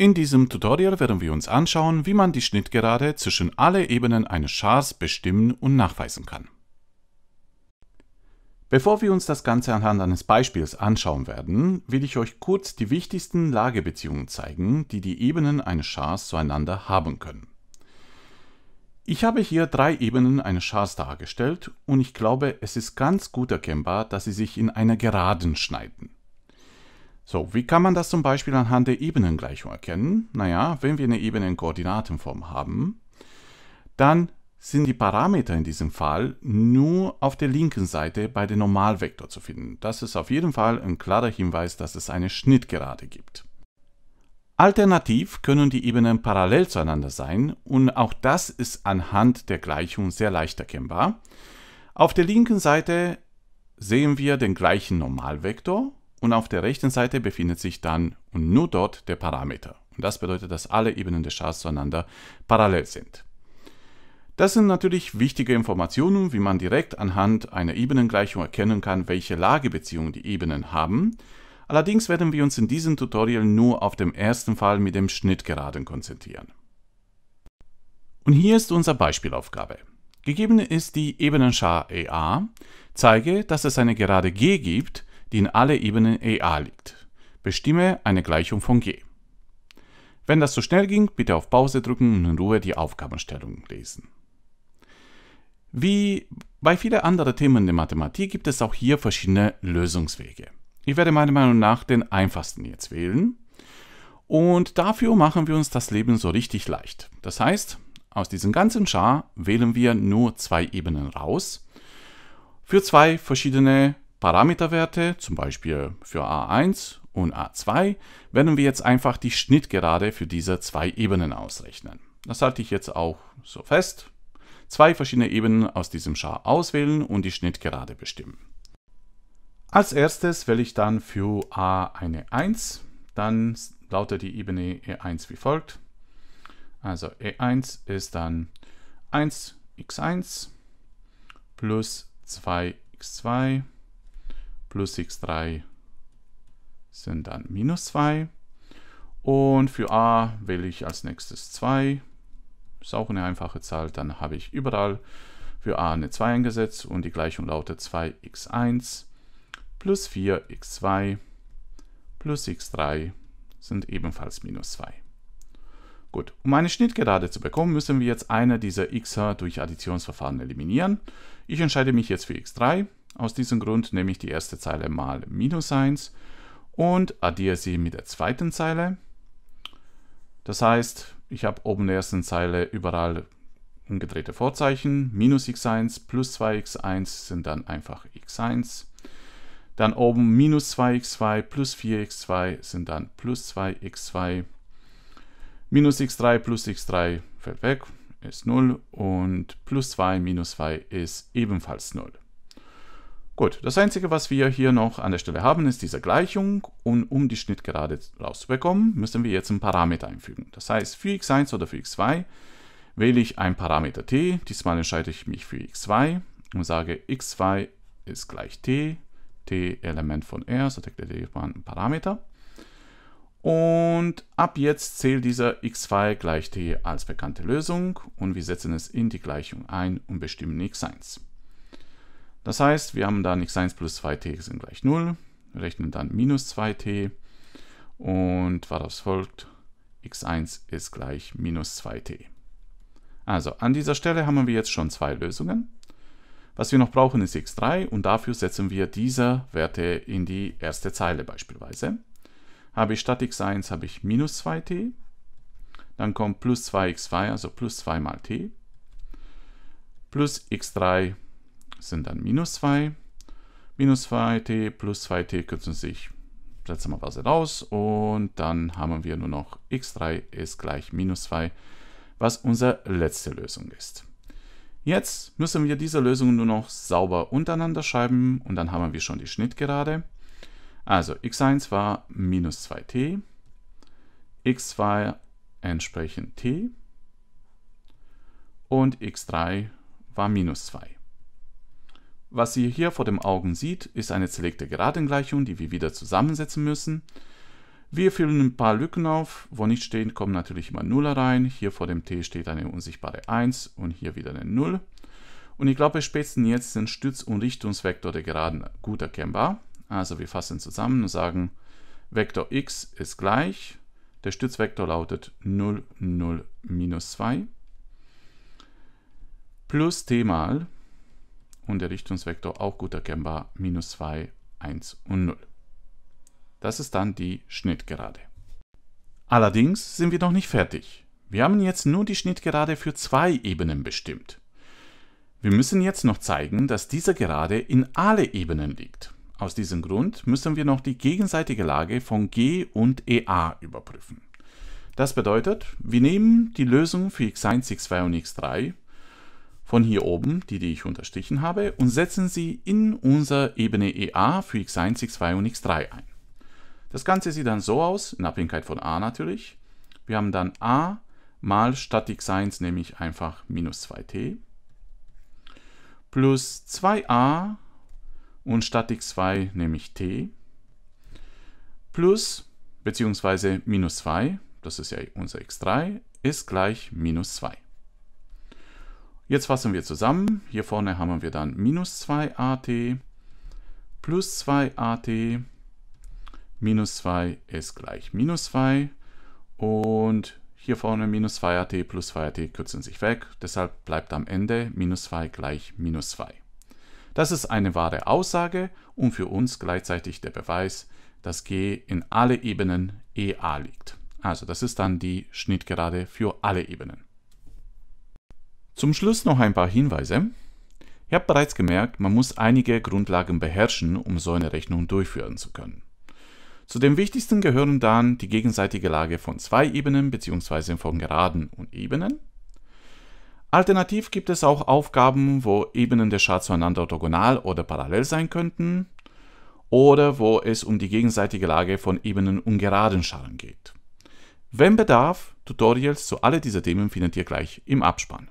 In diesem Tutorial werden wir uns anschauen, wie man die Schnittgerade zwischen alle Ebenen eines Schars bestimmen und nachweisen kann. Bevor wir uns das Ganze anhand eines Beispiels anschauen werden, will ich euch kurz die wichtigsten Lagebeziehungen zeigen, die die Ebenen eines Schars zueinander haben können. Ich habe hier drei Ebenen eines Schars dargestellt und ich glaube, es ist ganz gut erkennbar, dass sie sich in einer Geraden schneiden. So, wie kann man das zum Beispiel anhand der Ebenengleichung erkennen? Naja, wenn wir eine Ebenenkoordinatenform haben, dann sind die Parameter in diesem Fall nur auf der linken Seite bei dem Normalvektor zu finden. Das ist auf jeden Fall ein klarer Hinweis, dass es eine Schnittgerade gibt. Alternativ können die Ebenen parallel zueinander sein und auch das ist anhand der Gleichung sehr leicht erkennbar. Auf der linken Seite sehen wir den gleichen Normalvektor und auf der rechten Seite befindet sich dann und nur dort der Parameter. Und das bedeutet, dass alle Ebenen des Charts zueinander parallel sind. Das sind natürlich wichtige Informationen, wie man direkt anhand einer Ebenengleichung erkennen kann, welche Lagebeziehungen die Ebenen haben. Allerdings werden wir uns in diesem Tutorial nur auf den ersten Fall mit dem Schnittgeraden konzentrieren. Und hier ist unsere Beispielaufgabe. Gegeben ist die Ebenenschar EA. Zeige, dass es eine Gerade G gibt, die in alle Ebenen EA liegt. Bestimme eine Gleichung von G. Wenn das zu so schnell ging, bitte auf Pause drücken und in Ruhe die Aufgabenstellung lesen. Wie bei vielen anderen Themen der Mathematik gibt es auch hier verschiedene Lösungswege. Ich werde meiner Meinung nach den einfachsten jetzt wählen. Und dafür machen wir uns das Leben so richtig leicht. Das heißt, aus diesem ganzen Char wählen wir nur zwei Ebenen raus für zwei verschiedene Parameterwerte, zum Beispiel für A1 und A2, werden wir jetzt einfach die Schnittgerade für diese zwei Ebenen ausrechnen. Das halte ich jetzt auch so fest. Zwei verschiedene Ebenen aus diesem Schar auswählen und die Schnittgerade bestimmen. Als erstes wähle ich dann für A eine 1, dann lautet die Ebene E1 wie folgt. Also E1 ist dann 1 x1 plus 2x2 plus x3 sind dann minus 2. Und für a wähle ich als nächstes 2. Ist auch eine einfache Zahl. Dann habe ich überall für a eine 2 eingesetzt und die Gleichung lautet 2x1 plus 4x2 plus x3 sind ebenfalls minus 2. Gut, um eine Schnittgerade zu bekommen, müssen wir jetzt eine dieser x durch Additionsverfahren eliminieren. Ich entscheide mich jetzt für x3. Aus diesem Grund nehme ich die erste Zeile mal minus 1 und addiere sie mit der zweiten Zeile. Das heißt, ich habe oben in der ersten Zeile überall umgedrehte Vorzeichen. Minus x1 plus 2x1 sind dann einfach x1. Dann oben minus 2x2 plus 4x2 sind dann plus 2x2. Minus x3 plus x3 fällt weg, ist 0. Und plus 2 minus 2 ist ebenfalls 0. Gut, das Einzige, was wir hier noch an der Stelle haben, ist diese Gleichung. Und um die Schnittgerade rauszubekommen, müssen wir jetzt einen Parameter einfügen. Das heißt, für x1 oder für x2 wähle ich einen Parameter t. Diesmal entscheide ich mich für x2 und sage x2 ist gleich t, t Element von R, so deklariert man einen Parameter. Und ab jetzt zählt dieser x2 gleich t als bekannte Lösung und wir setzen es in die Gleichung ein und bestimmen x1. Das heißt, wir haben dann x1 plus 2t sind gleich 0, rechnen dann minus 2t und daraus folgt, x1 ist gleich minus 2t. Also an dieser Stelle haben wir jetzt schon zwei Lösungen. Was wir noch brauchen ist x3 und dafür setzen wir diese Werte in die erste Zeile beispielsweise. Habe ich statt x1 habe ich minus 2t, dann kommt plus 2x2, also plus 2 mal t, plus x3 sind dann minus 2. Minus 2t plus 2t kürzen sich seltsamerweise raus und dann haben wir nur noch x3 ist gleich minus 2, was unsere letzte Lösung ist. Jetzt müssen wir diese Lösung nur noch sauber untereinander schreiben und dann haben wir schon die Schnittgerade. Also x1 war minus 2t, x2 entsprechend t und x3 war minus 2. Was ihr hier vor dem Augen sieht, ist eine zerlegte Geradengleichung, die wir wieder zusammensetzen müssen. Wir füllen ein paar Lücken auf, wo nicht stehen, kommen natürlich immer Nuller rein. Hier vor dem T steht eine unsichtbare 1 und hier wieder eine 0. Und ich glaube, spätestens jetzt sind Stütz- und Richtungsvektor der Geraden gut erkennbar. Also wir fassen zusammen und sagen, Vektor x ist gleich, der Stützvektor lautet 0, 0, minus 2, plus t mal und der Richtungsvektor auch gut erkennbar minus 2, 1 und 0. Das ist dann die Schnittgerade. Allerdings sind wir noch nicht fertig. Wir haben jetzt nur die Schnittgerade für zwei Ebenen bestimmt. Wir müssen jetzt noch zeigen, dass diese Gerade in alle Ebenen liegt. Aus diesem Grund müssen wir noch die gegenseitige Lage von G und EA überprüfen. Das bedeutet, wir nehmen die Lösung für x1, x2 und x3 von hier oben, die, die ich unterstrichen habe, und setzen sie in unsere Ebene EA für x1, x2 und x3 ein. Das Ganze sieht dann so aus, in Abhängigkeit von A natürlich. Wir haben dann A mal statt x1 nehme ich einfach minus 2t plus 2a und statt x2 nehme ich t plus beziehungsweise minus 2, das ist ja unser x3, ist gleich minus 2. Jetzt fassen wir zusammen. Hier vorne haben wir dann minus 2at plus 2at minus 2 ist gleich minus 2 und hier vorne minus 2at plus 2at kürzen sich weg, deshalb bleibt am Ende minus 2 gleich minus 2. Das ist eine wahre Aussage und für uns gleichzeitig der Beweis, dass g in alle Ebenen ea liegt. Also das ist dann die Schnittgerade für alle Ebenen. Zum Schluss noch ein paar Hinweise. Ihr habt bereits gemerkt, man muss einige Grundlagen beherrschen, um so eine Rechnung durchführen zu können. Zu den wichtigsten gehören dann die gegenseitige Lage von zwei Ebenen bzw. von Geraden und Ebenen. Alternativ gibt es auch Aufgaben, wo Ebenen der Schar zueinander orthogonal oder parallel sein könnten oder wo es um die gegenseitige Lage von Ebenen und geraden Scharen geht. Wenn Bedarf, Tutorials zu all diesen Themen findet ihr gleich im Abspann.